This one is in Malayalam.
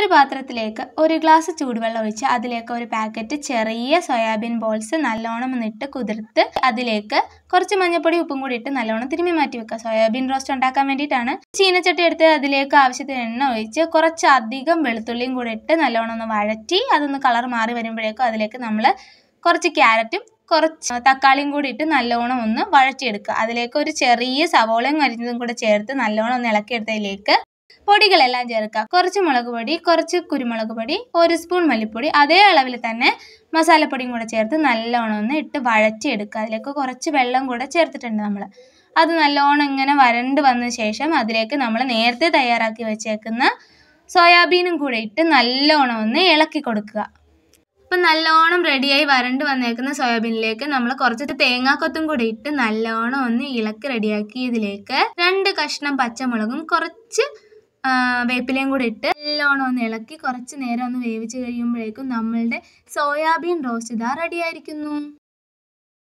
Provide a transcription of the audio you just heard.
ഒരു പാത്രത്തിലേക്ക് ഒരു ഗ്ലാസ് ചൂടുവെള്ളം ഒഴിച്ച് അതിലേക്ക് ഒരു പാക്കറ്റ് ചെറിയ സോയാബീൻ ബോൾസ് നല്ലോണം ഒന്നിട്ട് കുതിർത്ത് അതിലേക്ക് കുറച്ച് മഞ്ഞപ്പൊടി ഉപ്പും കൂടി ഇട്ട് നല്ലോണം തിരുമ്മി മാറ്റി വെക്കുക സോയാബീൻ റോസ്റ്റ് ഉണ്ടാക്കാൻ വേണ്ടിയിട്ടാണ് ചീനച്ചട്ടി എടുത്ത് അതിലേക്ക് ആവശ്യത്തിന് എണ്ണ ഒഴിച്ച് കുറച്ച് അധികം വെളുത്തുള്ളിയും കൂടി ഇട്ട് നല്ലോണം ഒന്ന് വഴറ്റി അതൊന്ന് കളർ മാറി വരുമ്പോഴേക്കും അതിലേക്ക് നമ്മൾ കുറച്ച് ക്യാരറ്റും കുറച്ച് തക്കാളിയും കൂടി ഇട്ട് നല്ലോണം ഒന്ന് വഴറ്റിയെടുക്കുക അതിലേക്ക് ഒരു ചെറിയ സവോളയും അരിഞ്ഞതും കൂടെ ചേർത്ത് നല്ലോണം ഒന്ന് ഇളക്കിയെടുത്തതിലേക്ക് പൊടികളെല്ലാം ചേർക്കുക കുറച്ച് മുളക് പൊടി കുറച്ച് കുരുമുളക് പൊടി ഒരു സ്പൂൺ മല്ലിപ്പൊടി അതേ അളവിൽ തന്നെ മസാലപ്പൊടിയും കൂടെ ചേർത്ത് നല്ലോണം ഒന്ന് ഇട്ട് വഴറ്റിയെടുക്കുക അതിലേക്ക് കുറച്ച് വെള്ളം കൂടെ ചേർത്തിട്ടുണ്ട് നമ്മൾ അത് നല്ലോണം ഇങ്ങനെ വരണ്ട് വന്ന ശേഷം അതിലേക്ക് നമ്മൾ നേരത്തെ തയ്യാറാക്കി വെച്ചേക്കുന്ന സോയാബീനും കൂടെ ഇട്ട് നല്ലോണം ഒന്ന് ഇളക്കി കൊടുക്കുക അപ്പം നല്ലോണം റെഡിയായി വരണ്ട് വന്നേക്കുന്ന സോയാബീനിലേക്ക് നമ്മൾ കുറച്ച് തേങ്ങാക്കൊത്തും കൂടി ഇട്ട് നല്ലോണം ഒന്ന് ഇളക്കി റെഡിയാക്കി ഇതിലേക്ക് രണ്ട് കഷ്ണം പച്ചമുളകും കുറച്ച് വേപ്പിലയും കൂടി ഇട്ട് നല്ലോണം ഒന്ന് ഇളക്കി കുറച്ച് നേരം ഒന്ന് വേവിച്ച് കഴിയുമ്പോഴേക്കും നമ്മളുടെ സോയാബീൻ റോസ്റ്റ് ഇതാ റെഡിയായിരിക്കുന്നു